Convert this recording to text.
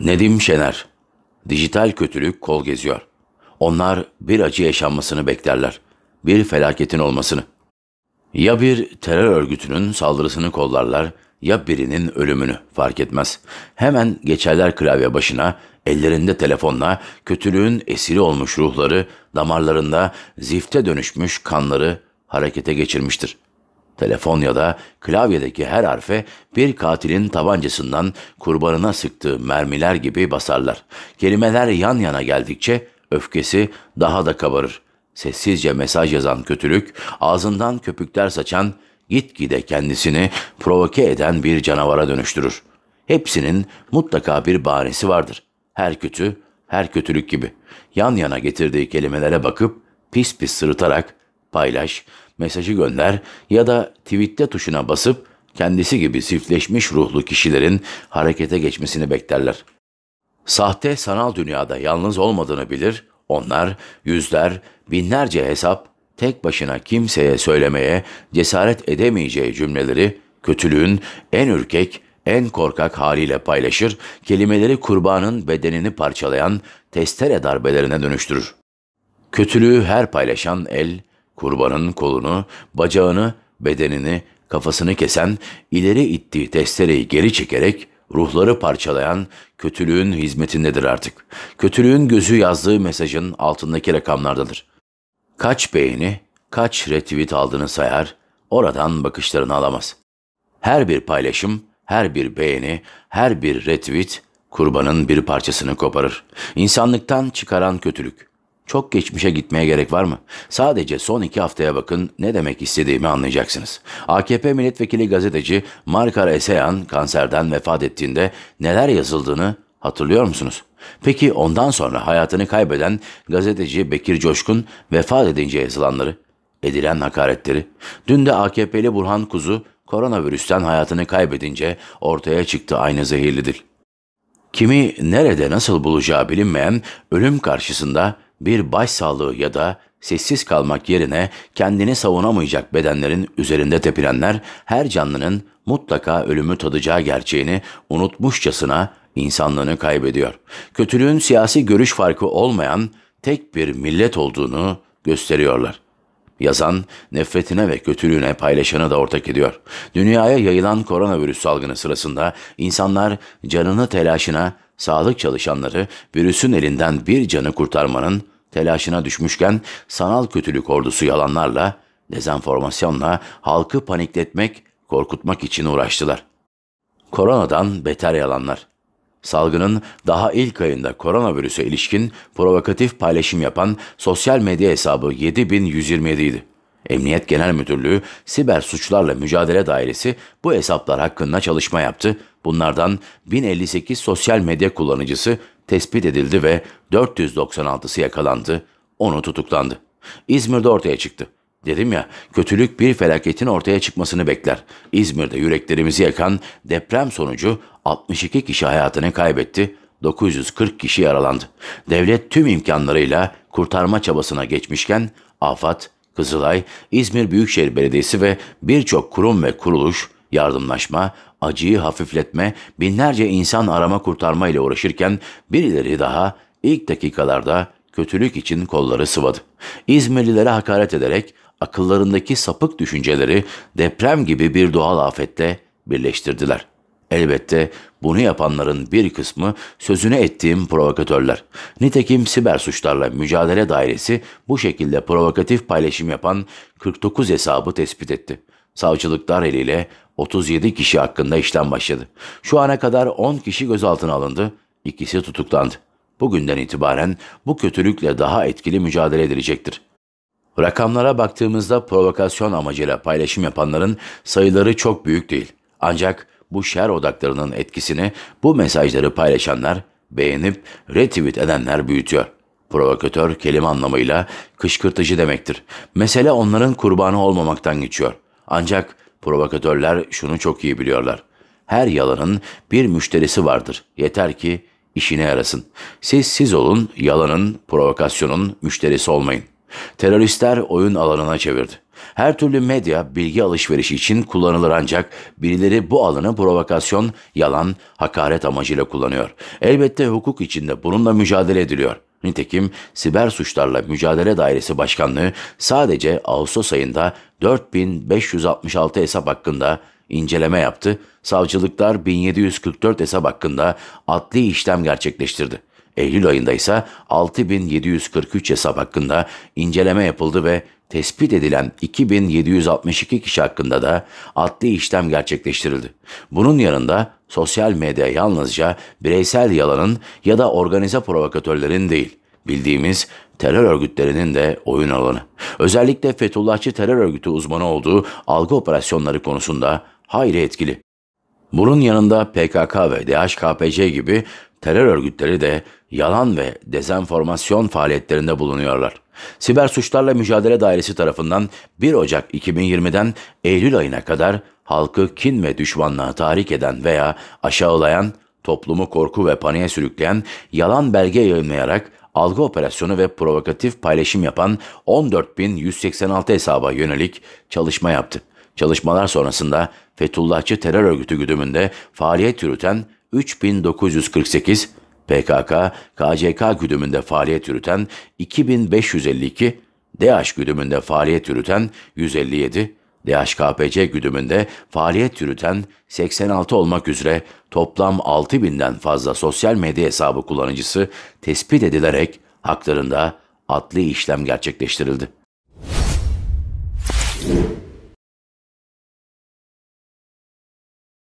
Nedim Şener, dijital kötülük kol geziyor. Onlar bir acı yaşanmasını beklerler, bir felaketin olmasını. Ya bir terör örgütünün saldırısını kollarlar ya birinin ölümünü fark etmez. Hemen geçerler klavye başına, ellerinde telefonla kötülüğün esiri olmuş ruhları, damarlarında zifte dönüşmüş kanları harekete geçirmiştir. Telefon ya da klavyedeki her harfe bir katilin tabancasından kurbanına sıktığı mermiler gibi basarlar. Kelimeler yan yana geldikçe öfkesi daha da kabarır. Sessizce mesaj yazan kötülük, ağzından köpükler saçan, gitgide kendisini provoke eden bir canavara dönüştürür. Hepsinin mutlaka bir bahanesi vardır. Her kötü, her kötülük gibi. Yan yana getirdiği kelimelere bakıp pis pis sırıtarak paylaş, mesajı gönder ya da tweette tuşuna basıp kendisi gibi sifleşmiş ruhlu kişilerin harekete geçmesini beklerler. Sahte sanal dünyada yalnız olmadığını bilir, onlar yüzler, binlerce hesap tek başına kimseye söylemeye cesaret edemeyeceği cümleleri kötülüğün en ürkek, en korkak haliyle paylaşır, kelimeleri kurbanın bedenini parçalayan testere darbelerine dönüştürür. Kötülüğü her paylaşan el, kurbanın kolunu, bacağını, bedenini, kafasını kesen, ileri ittiği testereyi geri çekerek ruhları parçalayan kötülüğün hizmetindedir artık. Kötülüğün gözü yazdığı mesajın altındaki rakamlardadır. Kaç beğeni, kaç retweet aldığını sayar, oradan bakışlarını alamaz. Her bir paylaşım, her bir beğeni, her bir retweet kurbanın bir parçasını koparır. İnsanlıktan çıkaran kötülük. Çok geçmişe gitmeye gerek var mı? Sadece son iki haftaya bakın ne demek istediğimi anlayacaksınız. AKP milletvekili gazeteci Markar Eseyan kanserden vefat ettiğinde neler yazıldığını hatırlıyor musunuz? Peki ondan sonra hayatını kaybeden gazeteci Bekir Coşkun vefat edince yazılanları, edilen hakaretleri, dün de AKP'li Burhan Kuzu koronavirüsten hayatını kaybedince ortaya çıktı aynı zehirlidir. Kimi nerede nasıl bulacağı bilinmeyen ölüm karşısında bir başsağlığı ya da sessiz kalmak yerine kendini savunamayacak bedenlerin üzerinde tepilenler her canlının mutlaka ölümü tadacağı gerçeğini unutmuşçasına insanlığını kaybediyor. Kötülüğün siyasi görüş farkı olmayan tek bir millet olduğunu gösteriyorlar. Yazan, nefretine ve kötülüğüne paylaşanı da ortak ediyor. Dünyaya yayılan koronavirüs salgını sırasında insanlar canını telaşına Sağlık çalışanları virüsün elinden bir canı kurtarmanın telaşına düşmüşken sanal kötülük ordusu yalanlarla, dezenformasyonla halkı panikletmek, korkutmak için uğraştılar. Koronadan beter yalanlar. Salgının daha ilk ayında koronavirüse ilişkin provokatif paylaşım yapan sosyal medya hesabı 7127 idi. Emniyet Genel Müdürlüğü Siber Suçlarla Mücadele Dairesi bu hesaplar hakkında çalışma yaptı. Bunlardan 1058 sosyal medya kullanıcısı tespit edildi ve 496'sı yakalandı, onu tutuklandı. İzmir'de ortaya çıktı. Dedim ya, kötülük bir felaketin ortaya çıkmasını bekler. İzmir'de yüreklerimizi yakan deprem sonucu 62 kişi hayatını kaybetti, 940 kişi yaralandı. Devlet tüm imkanlarıyla kurtarma çabasına geçmişken afat Kızılay, İzmir Büyükşehir Belediyesi ve birçok kurum ve kuruluş yardımlaşma, acıyı hafifletme, binlerce insan arama kurtarma ile uğraşırken birileri daha ilk dakikalarda kötülük için kolları sıvadı. İzmirlilere hakaret ederek akıllarındaki sapık düşünceleri deprem gibi bir doğal afette birleştirdiler.'' Elbette bunu yapanların bir kısmı sözünü ettiğim provokatörler. Nitekim siber suçlarla mücadele dairesi bu şekilde provokatif paylaşım yapan 49 hesabı tespit etti. Savcılıklar eliyle 37 kişi hakkında işlem başladı. Şu ana kadar 10 kişi gözaltına alındı, ikisi tutuklandı. Bugünden itibaren bu kötülükle daha etkili mücadele edilecektir. Rakamlara baktığımızda provokasyon amacıyla paylaşım yapanların sayıları çok büyük değil. Ancak bu şer odaklarının etkisini bu mesajları paylaşanlar, beğenip retweet edenler büyütüyor. Provokatör kelime anlamıyla kışkırtıcı demektir. Mesele onların kurbanı olmamaktan geçiyor. Ancak provokatörler şunu çok iyi biliyorlar. Her yalanın bir müşterisi vardır. Yeter ki işine yarasın. Siz siz olun, yalanın, provokasyonun müşterisi olmayın. Teröristler oyun alanına çevirdi. Her türlü medya bilgi alışverişi için kullanılır ancak birileri bu alanı provokasyon, yalan, hakaret amacıyla kullanıyor. Elbette hukuk içinde bununla mücadele ediliyor. Nitekim Siber Suçlarla Mücadele Dairesi Başkanlığı sadece Ağustos ayında 4566 hesap hakkında inceleme yaptı. Savcılıklar 1744 hesap hakkında adli işlem gerçekleştirdi. Eylül ayında ise 6743 hesap hakkında inceleme yapıldı ve tespit edilen 2762 kişi hakkında da adli işlem gerçekleştirildi. Bunun yanında sosyal medya yalnızca bireysel yalanın ya da organize provokatörlerin değil, bildiğimiz terör örgütlerinin de oyun alanı. Özellikle Fethullahçı terör örgütü uzmanı olduğu algı operasyonları konusunda hayli etkili. Bunun yanında PKK ve DHKPC gibi terör örgütleri de yalan ve dezenformasyon faaliyetlerinde bulunuyorlar. Siber Suçlarla Mücadele Dairesi tarafından 1 Ocak 2020'den Eylül ayına kadar halkı kin ve düşmanlığa tahrik eden veya aşağılayan, toplumu korku ve paniğe sürükleyen, yalan belge yayınlayarak algı operasyonu ve provokatif paylaşım yapan 14.186 hesaba yönelik çalışma yaptı. Çalışmalar sonrasında Fethullahçı terör örgütü güdümünde faaliyet yürüten 3948, PKK, KCK güdümünde faaliyet yürüten 2552, DH güdümünde faaliyet yürüten 157, DHKPC güdümünde faaliyet yürüten 86 olmak üzere toplam 6000'den fazla sosyal medya hesabı kullanıcısı tespit edilerek haklarında adli işlem gerçekleştirildi.